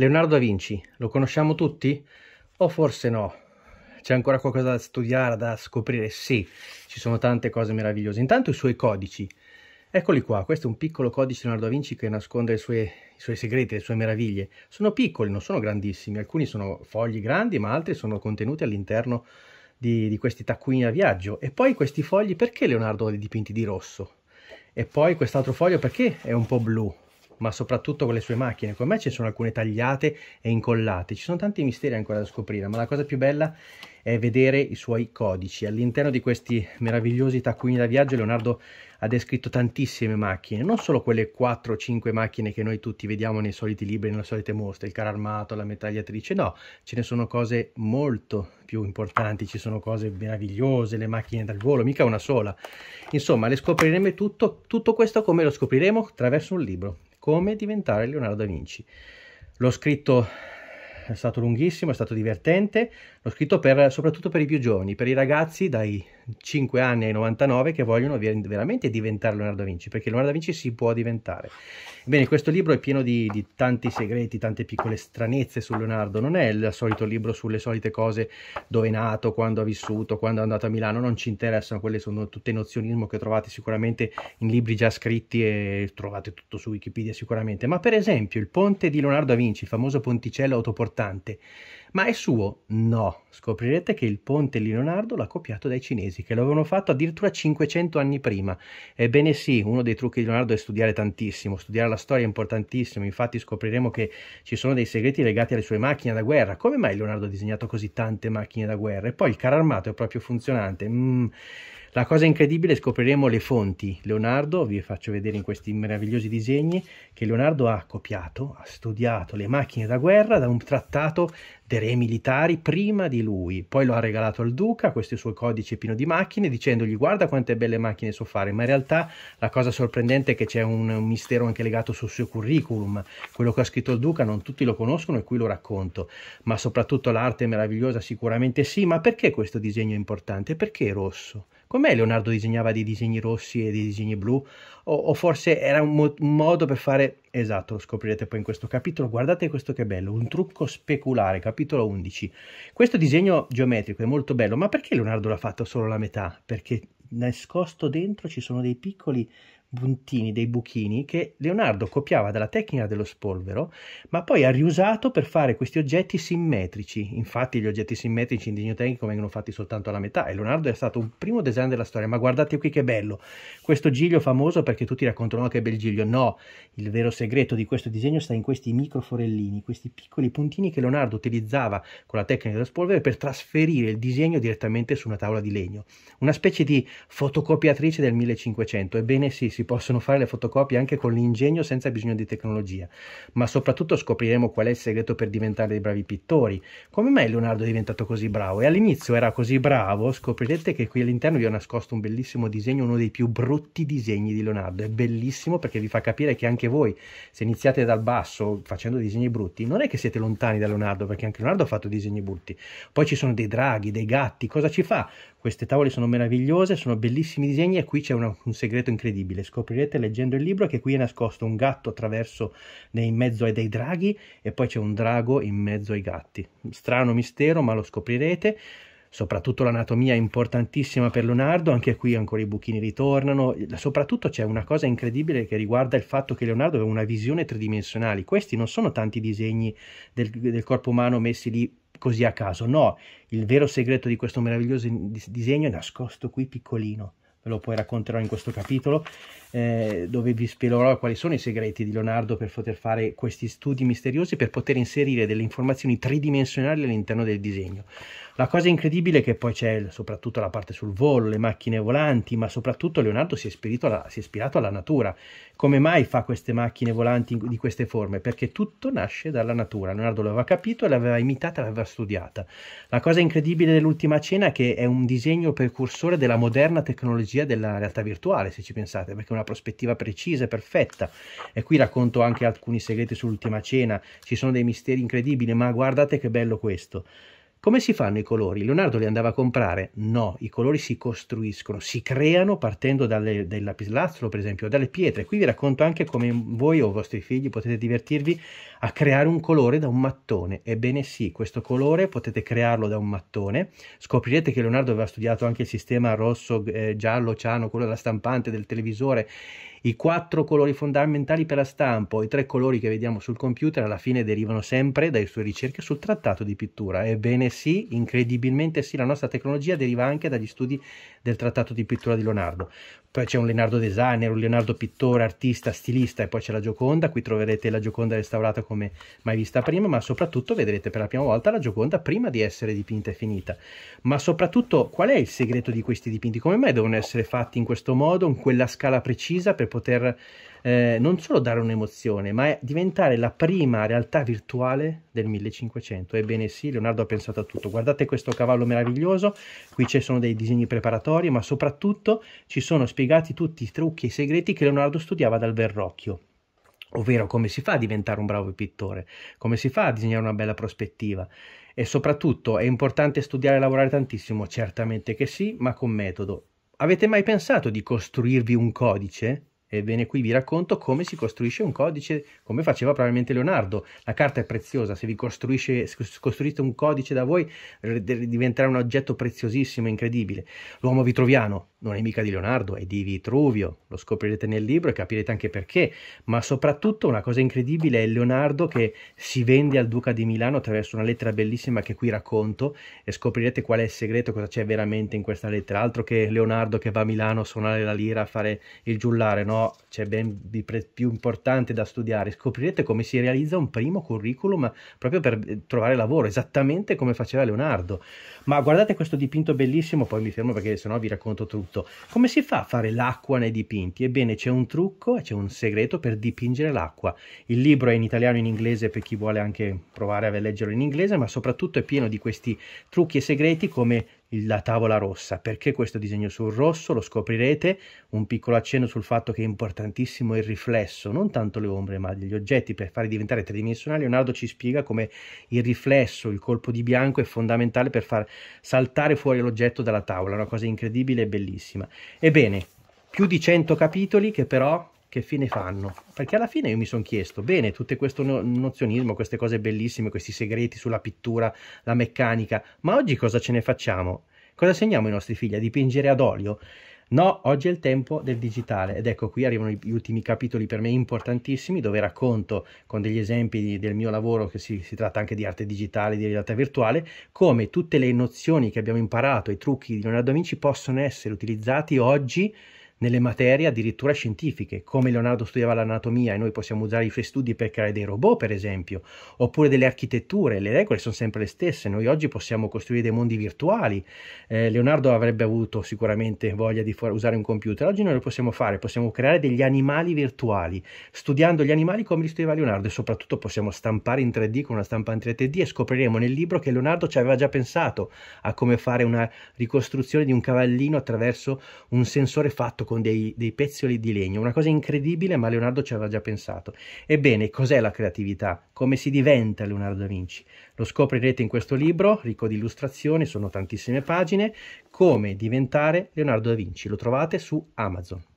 Leonardo da Vinci, lo conosciamo tutti? O forse no? C'è ancora qualcosa da studiare, da scoprire? Sì, ci sono tante cose meravigliose. Intanto i suoi codici. Eccoli qua, questo è un piccolo codice di Leonardo da Vinci che nasconde sue, i suoi segreti, le sue meraviglie. Sono piccoli, non sono grandissimi, alcuni sono fogli grandi, ma altri sono contenuti all'interno di, di questi taccuini a viaggio. E poi questi fogli, perché Leonardo li dipinti di rosso? E poi quest'altro foglio perché è un po' blu? ma soprattutto con le sue macchine. Con me ci sono alcune tagliate e incollate, ci sono tanti misteri ancora da scoprire, ma la cosa più bella è vedere i suoi codici. All'interno di questi meravigliosi taccuini da viaggio Leonardo ha descritto tantissime macchine, non solo quelle 4 o 5 macchine che noi tutti vediamo nei soliti libri, nelle solite mostre, il car armato, la metagliatrice, no, ce ne sono cose molto più importanti, ci sono cose meravigliose, le macchine dal volo, mica una sola. Insomma, le scopriremo tutto, tutto questo come lo scopriremo attraverso un libro. Come diventare Leonardo da Vinci. L'ho scritto, è stato lunghissimo, è stato divertente, l'ho scritto per, soprattutto per i più giovani, per i ragazzi dai 5 anni ai 99 che vogliono veramente diventare Leonardo da Vinci, perché Leonardo da Vinci si può diventare. Bene, questo libro è pieno di, di tanti segreti, tante piccole stranezze su Leonardo, non è il solito libro sulle solite cose dove è nato, quando ha vissuto, quando è andato a Milano, non ci interessano, quelle sono tutte nozionismo che trovate sicuramente in libri già scritti e trovate tutto su Wikipedia sicuramente, ma per esempio il ponte di Leonardo da Vinci, il famoso ponticello autoportante, ma è suo? No, scoprirete che il ponte di Leonardo l'ha copiato dai cinesi, che lo avevano fatto addirittura 500 anni prima. Ebbene sì, uno dei trucchi di Leonardo è studiare tantissimo, studiare la storia è importantissimo, infatti scopriremo che ci sono dei segreti legati alle sue macchine da guerra. Come mai Leonardo ha disegnato così tante macchine da guerra? E poi il carro armato è proprio funzionante. Mmm... La cosa incredibile scopriremo le fonti. Leonardo, vi faccio vedere in questi meravigliosi disegni, che Leonardo ha copiato, ha studiato le macchine da guerra da un trattato dei re militari prima di lui. Poi lo ha regalato al duca, questo suo codice pieno di macchine, dicendogli guarda quante belle macchine so fare, ma in realtà la cosa sorprendente è che c'è un, un mistero anche legato sul suo curriculum. Quello che ha scritto il duca non tutti lo conoscono e qui lo racconto, ma soprattutto l'arte è meravigliosa sicuramente sì, ma perché questo disegno è importante? Perché è rosso? Com'è Leonardo disegnava dei disegni rossi e dei disegni blu? O, o forse era un, mo- un, modo per fare... Esatto, lo scoprirete poi in questo capitolo. Guardate questo che bello, un trucco speculare, capitolo 11. Questo disegno geometrico è molto bello, ma perché Leonardo l'ha fatto solo la metà? Perché nascosto dentro ci sono dei piccoli puntini, dei buchini che Leonardo copiava dalla tecnica dello spolvero, ma poi ha riusato per fare questi oggetti simmetrici. Infatti gli oggetti simmetrici in disegno tecnico vengono fatti soltanto alla metà e Leonardo è stato un primo design della storia, ma guardate qui che bello. Questo giglio famoso perché tutti raccontano oh, che è bel giglio. No, il vero segreto di questo disegno sta in questi microforellini, questi piccoli puntini che Leonardo utilizzava con la tecnica dello spolvero per trasferire il disegno direttamente su una tavola di legno. Una specie di Fotocopiatrice del 1500, ebbene sì, si possono fare le fotocopie anche con l'ingegno senza bisogno di tecnologia, ma soprattutto scopriremo qual è il segreto per diventare dei bravi pittori. Come mai Leonardo è diventato così bravo? E all'inizio era così bravo, scoprirete che qui all'interno vi ho nascosto un bellissimo disegno, uno dei più brutti disegni di Leonardo. È bellissimo perché vi fa capire che anche voi, se iniziate dal basso facendo disegni brutti, non è che siete lontani da Leonardo, perché anche Leonardo ha fatto disegni brutti. Poi ci sono dei draghi, dei gatti, cosa ci fa? Queste tavole sono meravigliose, sono sono bellissimi disegni e qui c'è una, un segreto incredibile. Scoprirete leggendo il libro che qui è nascosto un gatto attraverso in mezzo ai dei draghi e poi c'è un drago in mezzo ai gatti. Strano mistero, ma lo scoprirete. Soprattutto l'anatomia è importantissima per Leonardo, anche qui ancora i buchini ritornano. Soprattutto c'è una cosa incredibile che riguarda il fatto che Leonardo aveva una visione tridimensionale. Questi non sono tanti disegni del, del corpo umano messi lì così a caso, no, il vero segreto di questo meraviglioso disegno è nascosto qui piccolino, ve lo poi racconterò in questo capitolo, eh, dove vi spiegherò quali sono i segreti di Leonardo per poter fare questi studi misteriosi, per poter inserire delle informazioni tridimensionali all'interno del disegno. La cosa incredibile è che poi c'è soprattutto la parte sul volo, le macchine volanti, ma soprattutto Leonardo si è, alla, si è, ispirato alla natura. Come mai fa queste macchine volanti di queste forme? Perché tutto nasce dalla natura. Leonardo l'aveva capito, l'aveva imitata, l'aveva studiata. La cosa incredibile dell'ultima cena è che è un disegno precursore della moderna tecnologia della realtà virtuale, se ci pensate, perché è una prospettiva precisa e perfetta. E qui racconto anche alcuni segreti sull'ultima cena, ci sono dei misteri incredibili, ma guardate che bello questo. Come si fanno i colori? Leonardo li andava a comprare? No, i colori si costruiscono, si creano partendo dalle, dai lapislazzolo, per esempio, dalle pietre. Qui vi racconto anche come voi o i vostri figli potete divertirvi a creare un colore da un mattone. Ebbene sì, questo colore potete crearlo da un mattone. Scoprirete che Leonardo aveva studiato anche il sistema rosso, eh, giallo, ciano, quello della stampante, del televisore i quattro colori fondamentali per la stampa, i tre colori che vediamo sul computer alla fine derivano sempre dalle sue ricerche sul trattato di pittura. Ebbene sì, incredibilmente sì, la nostra tecnologia deriva anche dagli studi del trattato di pittura di Leonardo. Poi c'è un Leonardo designer, un Leonardo pittore, artista, stilista e poi c'è la Gioconda, qui troverete la Gioconda restaurata come mai vista prima, ma soprattutto vedrete per la prima volta la Gioconda prima di essere dipinta e finita. Ma soprattutto qual è il segreto di questi dipinti? Come mai devono essere fatti in questo modo, in quella scala precisa per poter eh, non solo dare un'emozione, ma diventare la prima realtà virtuale del 1500. Ebbene sì, Leonardo ha pensato a tutto. Guardate questo cavallo meraviglioso, qui ci sono dei disegni preparatori, ma soprattutto ci sono spiegati tutti i trucchi e i segreti che Leonardo studiava dal Verrocchio ovvero come si fa a diventare un bravo pittore, come si fa a disegnare una bella prospettiva e soprattutto è importante studiare e lavorare tantissimo, certamente che sì, ma con metodo. Avete mai pensato di costruirvi un codice? Ebbene, qui vi racconto come si costruisce un codice, come faceva probabilmente Leonardo. La carta è preziosa, se vi costruisce, se costruite un codice da voi diventerà un oggetto preziosissimo, incredibile. L'uomo vitruviano non è mica di Leonardo, è di Vitruvio, lo scoprirete nel libro e capirete anche perché, ma soprattutto una cosa incredibile è Leonardo che si vende al duca di Milano attraverso una lettera bellissima che qui racconto e scoprirete qual è il segreto, cosa c'è veramente in questa lettera, altro che Leonardo che va a Milano a suonare la lira, a fare il giullare, no? c'è ben di pre- più importante da studiare. Scoprirete come si realizza un primo curriculum proprio per eh, trovare lavoro, esattamente come faceva Leonardo. Ma guardate questo dipinto bellissimo, poi mi fermo perché sennò vi racconto tutto. Come si fa a fare l'acqua nei dipinti? Ebbene, c'è un trucco e c'è un segreto per dipingere l'acqua. Il libro è in italiano e in inglese per chi vuole anche provare a leggerlo in inglese, ma soprattutto è pieno di questi trucchi e segreti come la tavola rossa. Perché questo disegno sul rosso? Lo scoprirete. Un piccolo accenno sul fatto che è importantissimo il riflesso, non tanto le ombre, ma gli oggetti per farli diventare tridimensionali. Leonardo ci spiega come il riflesso, il colpo di bianco è fondamentale per far saltare fuori l'oggetto dalla tavola, una cosa incredibile e bellissima. Ebbene, più di 100 capitoli che però che fine fanno? Perché alla fine io mi sono chiesto, bene, tutto questo no nozionismo, queste cose bellissime, questi segreti sulla pittura, la meccanica, ma oggi cosa ce ne facciamo? Cosa segniamo ai nostri figli? A dipingere ad olio? No, oggi è il tempo del digitale ed ecco qui arrivano gli ultimi capitoli per me importantissimi dove racconto con degli esempi del mio lavoro che si, si, tratta anche di arte digitale, di realtà virtuale, come tutte le nozioni che abbiamo imparato, i trucchi di Leonardo da Vinci possono essere utilizzati oggi nelle materie addirittura scientifiche, come Leonardo studiava l'anatomia e noi possiamo usare i suoi studi per creare dei robot, per esempio, oppure delle architetture, le regole sono sempre le stesse, noi oggi possiamo costruire dei mondi virtuali, eh, Leonardo avrebbe avuto sicuramente voglia di usare un computer, oggi noi lo possiamo fare, possiamo creare degli animali virtuali, studiando gli animali come li studiava Leonardo e soprattutto possiamo stampare in 3D con una stampante 3D e scopriremo nel libro che Leonardo ci aveva già pensato a come fare una ricostruzione di un cavallino attraverso un sensore fatto con dei, dei pezzoli di legno, una cosa incredibile ma Leonardo ci aveva già pensato. Ebbene, cos'è la creatività? Come si diventa Leonardo da Vinci? Lo scoprirete in questo libro, ricco di illustrazioni, sono tantissime pagine, come diventare Leonardo da Vinci, lo trovate su Amazon.